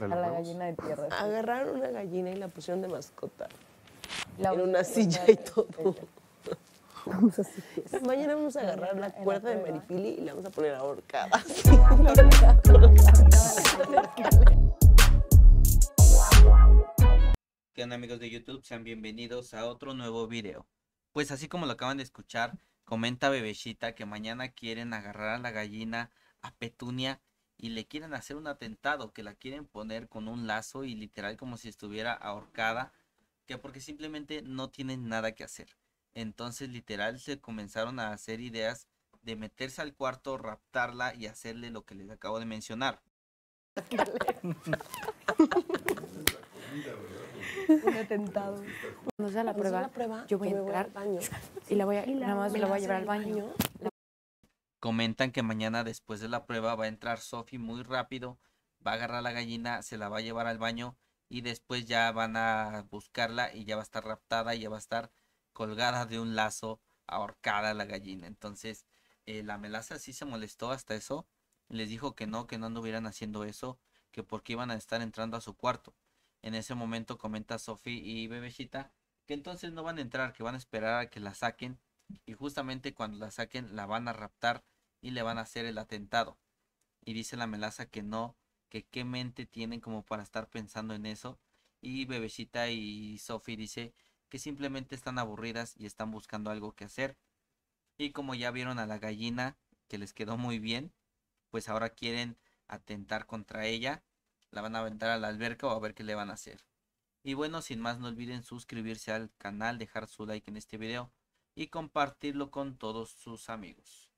A la gallina de tierra. Agarraron una gallina y la pusieron de mascota. en una silla y todo. Mañana vamos a agarrar la cuerda de Maripili y la vamos a poner ahorcada. ¿Qué onda amigos de YouTube? Sean bienvenidos a otro nuevo video. Pues así como lo acaban de escuchar, comenta Bebecita que mañana quieren agarrar a la gallina a Petunia y le quieren hacer un atentado, que la quieren poner con un lazo y literal como si estuviera ahorcada, que porque simplemente no tienen nada que hacer. Entonces literal se comenzaron a hacer ideas de meterse al cuarto, raptarla y hacerle lo que les acabo de mencionar. Un atentado. Cuando sea la, prueba, yo voy a entrar baño. y la voy a, a llevar al baño. Comentan que mañana después de la prueba va a entrar Sophie muy rápido, va a agarrar la gallina, se la va a llevar al baño y después ya van a buscarla y ya va a estar raptada y ya va a estar colgada de un lazo ahorcada la gallina. Entonces, eh, la melaza sí se molestó hasta eso. Les dijo que no, que no anduvieran haciendo eso, que porque iban a estar entrando a su cuarto. En ese momento comenta Sophie y Bebecita que entonces no van a entrar, que van a esperar a que la saquen y justamente cuando la saquen la van a raptar y le van a hacer el atentado. Y dice la melaza que no, que qué mente tienen como para estar pensando en eso. Y Bebecita y Sophie dice que simplemente están aburridas y están buscando algo que hacer. Y como ya vieron a la gallina, que les quedó muy bien, pues ahora quieren atentar contra ella. La van a aventar a la alberca o a ver qué le van a hacer. Y bueno, sin más, no olviden suscribirse al canal, dejar su like en este video y compartirlo con todos sus amigos.